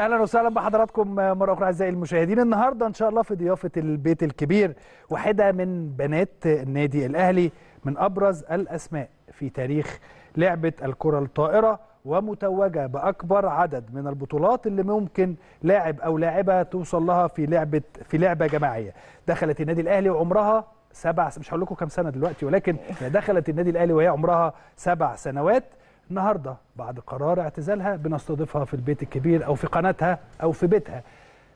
اهلا وسهلا بحضراتكم آه، مره اخرى اعزائي المشاهدين النهارده ان شاء الله في ضيافه البيت الكبير واحده من بنات النادي الاهلي من ابرز الاسماء في تاريخ لعبه الكره الطائره ومتوجه باكبر عدد من البطولات اللي ممكن لاعب او لاعبه توصل لها في لعبه في لعبه جماعيه دخلت النادي الاهلي وعمرها سبع مش هقول لكم كام سنه دلوقتي ولكن دخلت النادي الاهلي وهي عمرها سبع سنوات النهارده بعد قرار اعتزالها بنستضيفها في البيت الكبير او في قناتها او في بيتها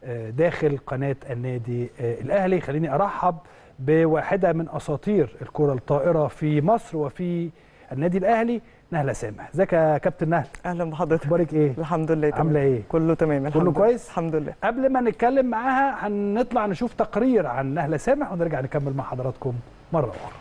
آه، داخل قناه النادي آه، الاهلي خليني ارحب بواحده من اساطير الكره الطائره في مصر وفي النادي الاهلي نهله سامح ازيك يا كابتن نهله اهلا بحضرتك اخبارك ايه الحمد لله عامله ايه كله تمام الحمد كله كويس الحمد لله قبل ما نتكلم معاها هنطلع نشوف تقرير عن نهله سامح ونرجع نكمل مع حضراتكم مره اخرى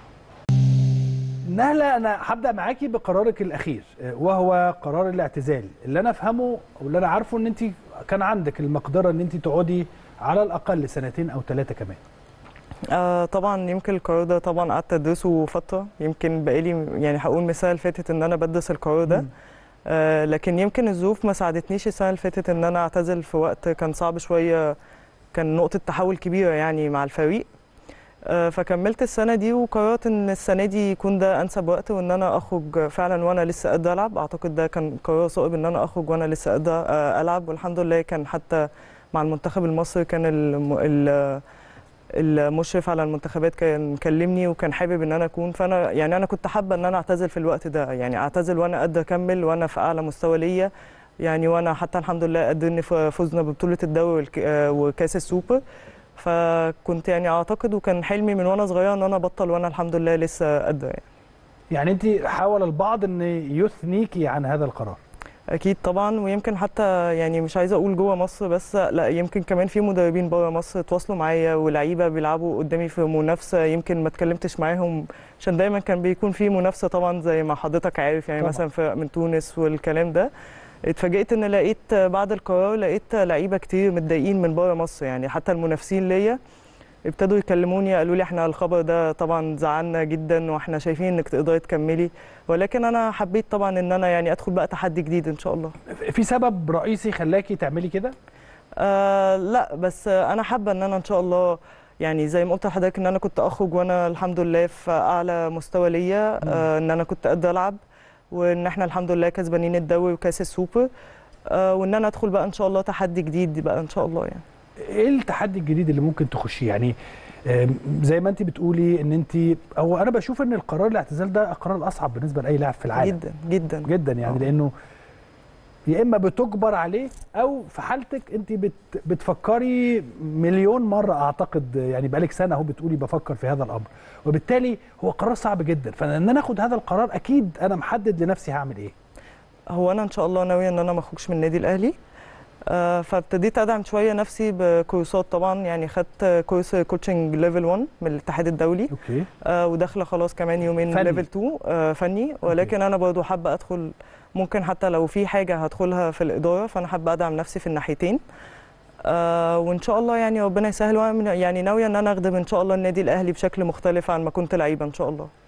نهله انا هبدا معاكي بقرارك الاخير وهو قرار الاعتزال اللي انا افهمه واللي انا عارفه ان انت كان عندك المقدره ان انت تقعدي على الاقل سنتين او ثلاثه كمان آه طبعا يمكن القرار ده طبعا قعدت ادرسه فتره يمكن بقالي يعني هقول مثال اللي فاتت ان انا بدرس القرار ده آه لكن يمكن الظروف ما ساعدتنيش السنه اللي فاتت ان انا اعتزل في وقت كان صعب شويه كان نقطه تحول كبيره يعني مع الفريق آه، فكملت السنه دي وقررت ان السنه دي يكون ده انسب وقت وان انا اخرج فعلا وانا لسه قد العب اعتقد ده كان قرار صائب ان انا اخرج وانا لسه قد آه، العب والحمد لله كان حتى مع المنتخب المصري كان المشرف على المنتخبات كان كلمني وكان حابب ان انا اكون فانا يعني انا كنت حابه ان انا اعتزل في الوقت ده يعني اعتزل وانا قد اكمل وانا في اعلى مستوى ليا يعني وانا حتى الحمد لله ان فزنا ببطوله الدوري آه، وكاس السوبر فكنت يعني اعتقد وكان حلمي من وانا صغيره ان انا ابطل وانا الحمد لله لسه قد يعني يعني انت حاول البعض ان يثنيكي عن هذا القرار اكيد طبعا ويمكن حتى يعني مش عايزه اقول جوه مصر بس لا يمكن كمان في مدربين بره مصر تواصلوا معايا ولاعيبه بيلعبوا قدامي في منافسه يمكن ما اتكلمتش معاهم عشان دايما كان بيكون في منافسه طبعا زي ما حضرتك عارف يعني طبعا. مثلا فرق من تونس والكلام ده اتفاجئت ان لقيت بعد القرار لقيت لعيبه كتير متضايقين من بره مصر يعني حتى المنافسين ليا ابتدوا يكلموني قالوا لي احنا الخبر ده طبعا زعلنا جدا واحنا شايفين انك تقدري تكملي ولكن انا حبيت طبعا ان انا يعني ادخل بقى تحدي جديد ان شاء الله في سبب رئيسي خلاكي تعملي كده آه لا بس انا حابه ان انا ان شاء الله يعني زي ما قلت لحضرتك ان انا كنت اخرج وانا الحمد لله في اعلى مستوى ليا آه ان انا كنت قادره العب وان احنا الحمد لله كسبانين الدوري وكاس السوبر آه، وان انا ادخل بقى ان شاء الله تحدي جديد بقى ان شاء الله يعني ايه التحدي الجديد اللي ممكن تخشيه يعني زي ما انت بتقولي ان انت او انا بشوف ان القرار الاعتزال ده القرار الاصعب بالنسبه لاي لاعب في العالم جدا جدا جدا يعني أوه. لانه يا اما بتجبر عليه او في حالتك انت بت بتفكري مليون مره اعتقد يعني بقالك سنه اهو بتقولي بفكر في هذا الامر وبالتالي هو قرار صعب جدا فان انا اخد هذا القرار اكيد انا محدد لنفسي هعمل ايه هو انا ان شاء الله ناويه ان انا ما اخرجش من النادي الاهلي آه، فابتديت ادعم شويه نفسي بكورسات طبعا يعني خدت كورس كوتشنج ليفل 1 من الاتحاد الدولي اوكي آه، وداخله خلاص كمان يومين ليفل 2 فني آه، ولكن انا برضو حابه ادخل ممكن حتى لو في حاجه هدخلها في الاداره فانا حابه ادعم نفسي في الناحيتين آه وان شاء الله يعني ربنا يسهل يعني ناويه ان انا اخدم ان شاء الله النادي الاهلي بشكل مختلف عن ما كنت لعيبه ان شاء الله